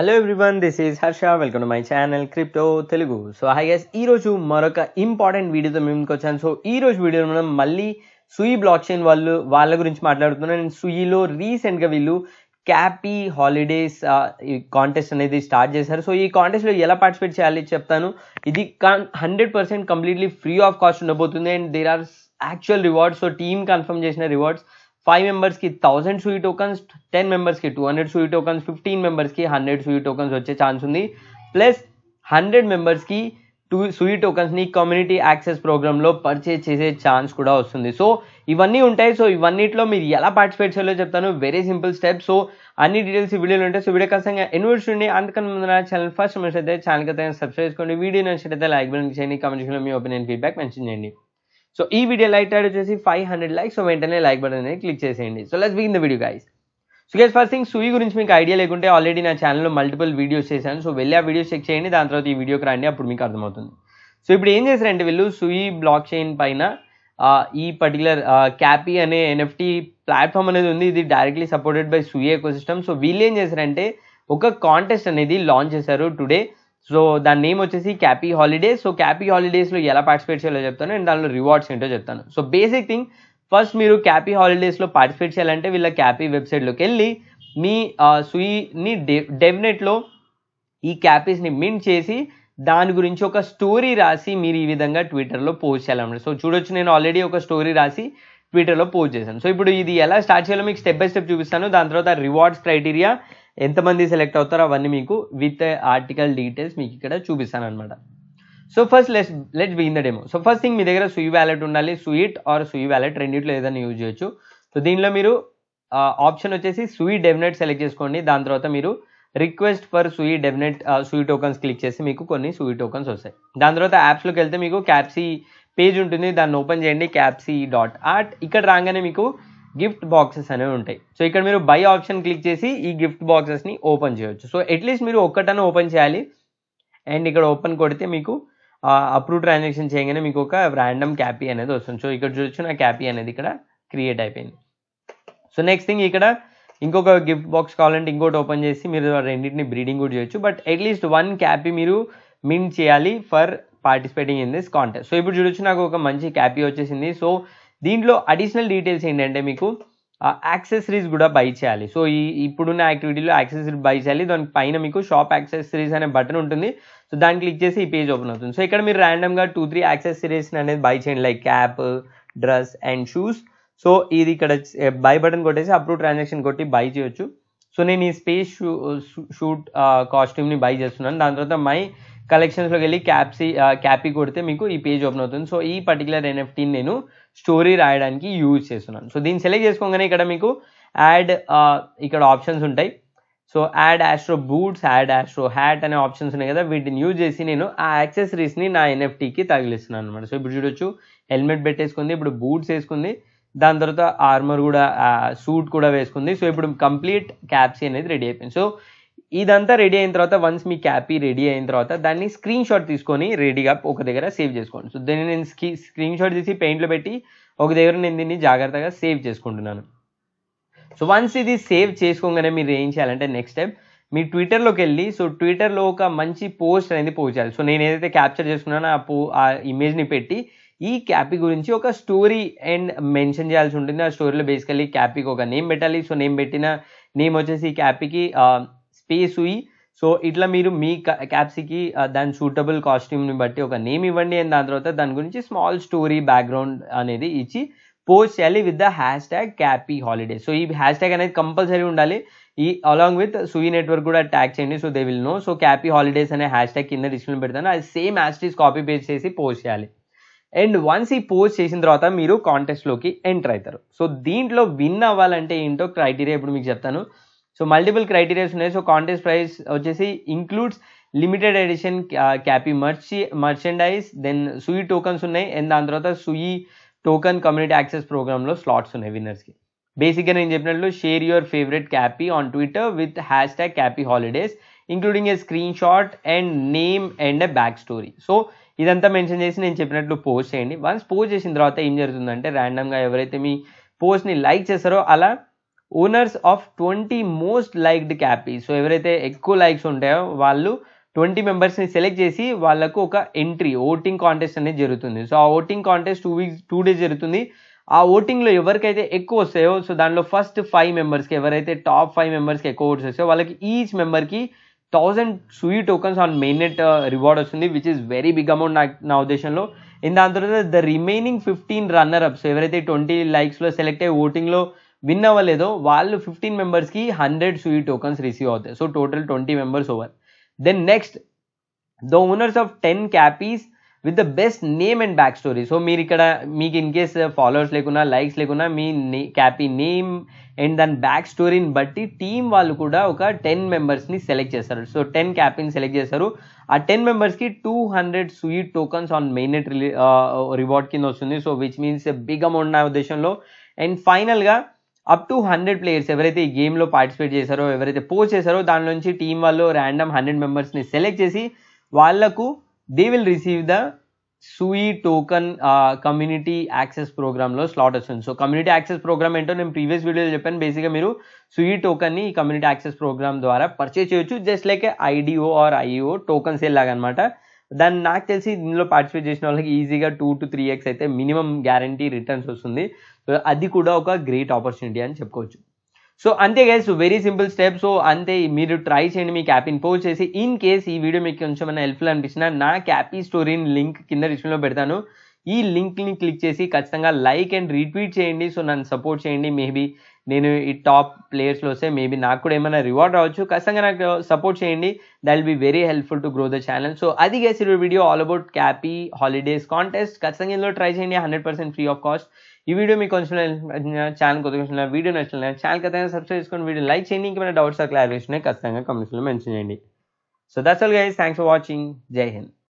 hello everyone this is Harsha welcome to my channel crypto Telugu so hi guys ఈరోజు మరొక important వీడియోతో మేము వచ్చాను సో ఈ రోజు వీడియోలో మనం మళ్ళీ సుయి బ్లాక్ చైన్ వాళ్ళు వాళ్ళ గురించి మాట్లాడుతున్నాను అండ్ సుయిలో రీసెంట్గా వీళ్ళు క్యాపీ హాలిడేస్ uh, ఈ కాంటెస్ట్ అనేది స్టార్ట్ చేశారు సో ఈ కాంటెస్ట్లో ఎలా పార్టిసిపేట్ చేయాలి చెప్తాను ఇది కాన్ hundred percent completely free of cost ఉండబోతుంది and there are actual rewards so team confirm చేసిన రివార్డ్స్ ఫైవ్ मेंबर्स की థౌసండ్ సూయి టోకన్స్ టెన్ మెంబర్స్కి two hundred Sui tokens fifteen మెంబర్స్కి హండ్రెడ్ స్వీట్ టోకన్స్ వచ్చే ఛాన్స్ ఉంది ప్లస్ హండ్రెడ్ మెంబర్స్కి two Sui టోకన్స్ని community access ప్రోగ్రామ్లో పర్చేజ్ చేసే ఛాన్స్ కూడా వస్తుంది సో ఇవన్నీ ఉంటాయి సో ఇవన్నిట్లో మీరు ఎలా పార్టిసిపేట్ చేయాలో చెప్తాను వెరీ సింపుల్ స్టెప్ సో అన్ని డీటెయిల్స్ వీడియోలో ఉంటాయి సో వీడియో ఖచ్చితంగా ఇన్వెస్ట్ అందుకని అంతకన్నా ముందు ఛానల్ ఫస్ట్ మంచి అయితే ఛానల్ అయితే సబ్స్క్రైబ్ చేసుకోండి వీడియో నచ్చినట్లయితే లైక్ బటన్ చేయండి కమెంట్ మీ ఒపీనియన్ ఫీడ్బ్యాక్ మెన్షన్ చేయండి సో ఈ వీడియో లైక్ టాడ్ వచ్చేసి ఫైవ్ హండ్రెడ్ లైక్ సో వెంటనే లైక్ బటన్ అనేది క్లిక్ చేసేయండి so let's begin the video guys so guys first thing Sui గురించి మీకు ఐడియా లేకుంటే ఆల్రెడీ నా ఛానల్లో మల్టిపుల్ వీడియోస్ చేశాను సో వెళ్ళి ఆ వీడియోస్ చెక్ చేయండి దాని తర్వాత ఈ వీడియోకి రాండి అప్పుడు మీకు అర్థమవుతుంది సో ఇప్పుడు ఏం చేశారంటే వీళ్ళు సూయి బ్లాక్ చైన్ పైన ఈ పర్టికులర్ క్యాపీ అనే ఎన్ఎఫ్టీ ప్లాట్ఫామ్ అనేది ఉంది ఇది directly supported by Sui ecosystem so వీళ్ళు ఏం చేశారంటే ఒక కాంటెస్ట్ అనేది లాంచ్ చేశారు టుడే సో దాని నేమ్ వచ్చేసి క్యాపీ హాలిడేస్ సో క్యాపీ హాలిడేస్లో ఎలా పార్టిసిపేట్ చేయాలో చెప్తాను అండ్ దానిలో రివార్డ్స్ ఏంటో చెప్తాను సో బేసిక్ థింగ్ ఫస్ట్ మీరు క్యాపీ హాలిడేస్లో పార్టిసిపేట్ చేయాలంటే వీళ్ళ క్యాపీ వెబ్సైట్లోకి వెళ్ళి మీ సుయిని డెఫినెట్లో ఈ క్యాపీస్ని మిన్ చేసి దాని గురించి ఒక స్టోరీ రాసి మీరు ఈ విధంగా ట్విట్టర్లో పోస్ట్ చేయాలన్నమాట సో చూడొచ్చు నేను ఆల్రెడీ ఒక స్టోరీ రాసి ట్విట్టర్లో పోస్ట్ చేశాను సో ఇప్పుడు ఇది ఎలా స్టార్ట్ చేయాలో మీకు స్టెప్ బై స్టెప్ చూపిస్తాను దాని తర్వాత రివార్డ్స్ క్రైటీరియా ఎంతమంది సెలెక్ట్ అవుతారో అవన్నీ మీకు విత్ ఆర్టికల్ డీటెయిల్స్ మీకు ఇక్కడ చూపిస్తాను అనమాట so first let's let begin the demo so first thing మీ దగ్గర సుయి వ్యాలెట్ ఉండాలి స్వీట్ ఆర్ సుయి వ్యాలెట్ రెండింటిలో ఏదైనా యూజ్ చేయొచ్చు సో దీనిలో మీరు ఆప్షన్ వచ్చేసి సుయి డెఫినెట్ సెలెక్ట్ చేసుకోండి దాని తర్వాత మీరు request for Sui definite Sui tokens click చేసి మీకు కొన్ని సుయి టోకన్స్ వస్తాయి దాని తర్వాత యాప్స్లోకి వెళ్తే మీకు క్యాప్సీ పేజ్ ఉంటుంది దాన్ని ఓపెన్ చేయండి క్యాప్సీ డాట్ ఆర్ట్ ఇక్కడ రాగానే మీకు గిఫ్ట్ బాక్సెస్ అనేవి ఉంటాయి సో ఇక్కడ మీరు బై ఆప్షన్ క్లిక్ చేసి ఈ గిఫ్ట్ బాక్సెస్ని ఓపెన్ చేయొచ్చు సో అట్లీస్ట్ మీరు ఒక్కటన ఓపెన్ చేయాలి అండ్ ఇక్కడ ఓపెన్ కొడితే మీకు అప్రూవ్ ట్రాన్సాక్షన్ చేయగానే మీకు ఒక ర్యాండమ్ క్యాపీ అనేది వస్తుంది సో ఇక్కడ చూడొచ్చు నా క్యాపీ అనేది ఇక్కడ క్రియేట్ అయిపోయింది సో నెక్స్ట్ థింగ్ ఇక్కడ ఇంకొక గిఫ్ట్ బాక్స్ కావాలంటే ఇంకోటి ఓపెన్ చేసి మీరు రెండింటిని బ్రీడింగ్ కూడా చేయొచ్చు బట్ అట్లీస్ట్ వన్ క్యాపీ మీరు మిన్ చేయాలి for participating in this contest so ఇప్పుడు చూడొచ్చు నాకు ఒక మంచి క్యాపీ వచ్చేసింది సో దీంట్లో అడిషనల్ డీటెయిల్స్ ఏంటంటే మీకు యాక్సెసరీస్ కూడా బై చేయాలి సో ఈ ఇప్పుడున్న యాక్టివిటీలో యాక్సెసరీ బై చేయాలి దాని పైన మీకు షాప్ యాక్సెసరీస్ అనే బటన్ ఉంటుంది సో దాన్ని క్లిక్ చేసి ఈ పేజ్ ఓపెన్ అవుతుంది సో ఇక్కడ మీరు ర్యాండమ్గా టూ త్రీ యాక్సెసరీస్ అనేది బై చేయండి like cap dress and shoes so ఇది ఇక్కడ బై బటన్ కొట్టేసి అప్రూవ్ ట్రాన్సాక్షన్ కొట్టి బై చేయొచ్చు సో నేను ఈ స్పేస్ షూ షూట్ కాస్ట్యూమ్ని బై చేస్తున్నాను దాని తర్వాత మై కలెక్షన్స్లోకి వెళ్ళి క్యాప్సీ క్యాపీ కొడితే మీకు ఈ పేజ్ ఓపెన్ అవుతుంది సో ఈ పర్టికులర్ ఎన్ఎఫ్టీని నేను స్టోరీ రాయడానికి యూజ్ చేస్తున్నాను సో దీన్ని సెలెక్ట్ చేసుకోగానే ఇక్కడ మీకు యాడ్ ఇక్కడ ఆప్షన్స్ ఉంటాయి so add astro boots add astro hat అనే ఆప్షన్స్ ఉన్నాయి కదా వీటిని యూజ్ చేసి నేను ఆ యాక్సెసరీస్ని నా ఎన్ఎఫ్టీకి తగిలిస్తున్నాను అనమాట సో ఇప్పుడు చూడొచ్చు హెల్మెట్ పెట్టేసుకుంది ఇప్పుడు బూట్స్ వేసుకుంది దాని తర్వాత ఆర్మర్ కూడా సూట్ కూడా వేసుకుంది సో ఇప్పుడు కంప్లీట్ క్యాప్సీ అనేది రెడీ అయిపోయింది సో ఇదంతా రెడీ అయిన తర్వాత వన్స్ మీ క్యాపీ రెడీ అయిన తర్వాత దాన్ని స్క్రీన్ షాట్ తీసుకొని రెడీగా ఒక దగ్గర సేవ్ చేసుకోండి సో దీన్ని నేను స్క్రీన్ షాట్ తీసి పెయింట్లో పెట్టి ఒక దగ్గర నేను దీన్ని జాగ్రత్తగా సేవ్ చేసుకుంటున్నాను సో వన్స్ ఇది సేవ్ చేసుకోగానే మీరు ఏం చేయాలంటే నెక్స్ట్ స్టెప్ మీ ట్విట్టర్లోకి వెళ్ళి సో ట్విట్టర్లో ఒక మంచి పోస్ట్ అనేది పోస్ట్ చేయాలి సో నేను ఏదైతే క్యాప్చర్ చేసుకున్నానో ఆ పో ఆ ఇమేజ్ని పెట్టి ఈ క్యాపీ గురించి ఒక స్టోరీ అండ్ మెన్షన్ చేయాల్సి ఉంటుంది ఆ స్టోరీలో బేసికలీ క్యాపీకి ఒక నేమ్ పెట్టాలి సో నేమ్ పెట్టిన నేమ్ వచ్చేసి ఈ క్యాపీకి స్పేస్ ఉయి సో ఇట్లా మీరు మీ క్యాప్సీకి దాని సూటబుల్ కాస్ట్యూమ్ని బట్టి ఒక నేమ్ ఇవ్వండి అండ్ దాని తర్వాత దాని గురించి స్మాల్ స్టోరీ బ్యాక్గ్రౌండ్ అనేది ఇచ్చి పోస్ట్ చేయాలి with the hashtag Capy holiday so ఈ హ్యాష్ ట్యాగ్ అనేది కంపల్సరీ ఉండాలి ఈ అలాంగ్ విత్ సూయి నెట్వర్క్ కూడా ట్యాగ్ చేయండి so they will know so Capy holidays అనే హ్యాష్ ట్యాగ్ కింద డిస్క్రిప్షన్ పెడతాను అది సేమ్ యాస్టీస్ కాపీ పేస్ట్ చేసి పోస్ట్ చేయాలి అండ్ వన్స్ ఈ పోస్ట్ చేసిన తర్వాత మీరు కాంటెస్ట్లోకి ఎంటర్ అవుతారు సో దీంట్లో విన్ అవ్వాలంటే ఏంటో క్రైటీరియా ఇప్పుడు మీకు చెప్తాను So multiple criteria so contest price uh, includes limited edition uh, capi merchandise then sui tokens and the sui token community access program lo slots winners basically in general, share your favorite capi on twitter with hashtag capi holidays including a screenshot and name and a backstory so idantha mention chesi nen cheppinatlu post once post chesin tarvata em jarutundante random ga evaraithe mi post ni like chesaro ala owners of twenty most liked Capy so ఎవరైతే ఎక్కువ likes ఉంటాయో వాళ్ళు twenty మెంబర్స్ని select చేసి వాళ్ళకు ఒక entry voting contest అనేది జరుగుతుంది సో ఆ voting contest two weeks two days జరుగుతుంది ఆ ఓటింగ్లో ఎవరికైతే ఎక్కువ వస్తాయో సో దానిలో ఫస్ట్ ఫైవ్ మెంబర్స్కి ఎవరైతే టాప్ ఫైవ్ మెంబర్స్కి ఎక్కువ ఓట్స్ వస్తాయో వాళ్ళకి ఈచ్ మెంబర్కి thousand Sui tokens on mainnet reward వస్తుంది which is very big amount నా నా ఉద్దేశంలో దాని తర్వాత the remaining fifteen runner ups ఎవరైతే ట్వంటీ లైక్స్లో సెలెక్ట్ అయ్యి ఓటింగ్లో విన్ అవ్వలేదో వాళ్ళు ఫిఫ్టీన్ మెంబర్స్కి హండ్రెడ్ సుయి టోకన్స్ రిసీవ్ అవుతాయి so total twenty members over then next the owners of ten Capys with the best name and back story so మీరు ఇక్కడ మీకు ఇన్ కేస్ ఫాలోవర్స్ లేకున్నా లైక్స్ లేకున్నా మీ నే క్యాపీ నేమ్ అండ్ దాని back స్టోరీని బట్టి టీం వాళ్ళు కూడా ఒక టెన్ మెంబర్స్ని సెలెక్ట్ చేస్తారు సో టెన్ క్యాపీని సెలెక్ట్ చేస్తారు ఆ టెన్ మెంబర్స్కి two hundred Sui tokens on main really reward కింద వస్తుంది so which means big amount నా ఉద్దేశంలో అండ్ ఫైనల్గా అప్ టు హండ్రెడ్ ప్లేయర్స్ ఎవరైతే ఈ గేమ్లో పార్టిసిపేట్ చేశారో ఎవరైతే పోస్ట్ చేశారో దాని నుంచి టీం వాళ్ళు ర్యాండమ్ హండ్రెడ్ మెంబర్స్ని సెలెక్ట్ చేసి వాళ్లకు they will receive the Sui token community access ప్రోగ్రామ్లో స్లాట్ వస్తుంది సో కమ్యూనిటీ యాక్సెస్ ప్రోగ్రామ్ ఏంటో నేను ప్రీవియస్ వీడియోలో చెప్పాను బేసిక్గా మీరు సూయి టోకన్ని ఈ కమ్యూనిటీ యాక్సెస్ ప్రోగ్రామ్ ద్వారా పర్చేస్ చేయొచ్చు just like IDO or IO token sale లాగా అనమాట దాన్ని నాకు తెలిసి దీనిలో పార్టిసిపేట్ చేసిన వాళ్ళకి ఈజీగా టూ టు త్రీ ఎక్స్ అయితే మినిమం గ్యారంటీ రిటర్న్స్ వస్తుంది సో అది కూడా ఒక గ్రేట్ ఆపర్చునిటీ అని చెప్పుకోవచ్చు సో అంతే guys very simple step so అంతే మీరు ట్రై చేయండి మీ క్యాప్ పోస్ట్ చేసి ఇన్ కేస్ ఈ వీడియో మీకు కొంచెం హెల్ప్ఫుల్ అనిపించిన నా క్యాపీ స్టోరీని లింక్ కింద డిస్క్రిప్షన్లో పెడతాను ఈ లింక్ని క్లిక్ చేసి ఖచ్చితంగా లైక్ అండ్ రీట్వీట్ చేయండి సో నన్ను సపోర్ట్ చేయండి మేబీ నేను ఈ టాప్ ప్లేయర్స్లో వస్తే మేబీ నాకు కూడా ఏమైనా రివార్డ్ రావచ్చు ఖచ్చితంగా నాకు సపోర్ట్ చేయండి that will be very helpful to grow the channel so అది guys video all about Capy holidays contest ఖచ్చితంగా ఇందులో ట్రై చేయండి hundred percent free of cost ఈ వీడియో మీకు కొంచెం ఛానల్ కొద్దిగా వీడియో నచ్చిన ఛానల్ ఖచ్చితంగా సబ్స్క్రైబ్ చేసుకుని వీడియో లైక్ చేయండి ఇంకేమైనా డౌట్స్ ఆ క్లారిఫికేషన్ ఖచ్చితంగా కమెంట్స్లో మెన్షన్ చేయండి so that's all guys thanks for watching జై హింద్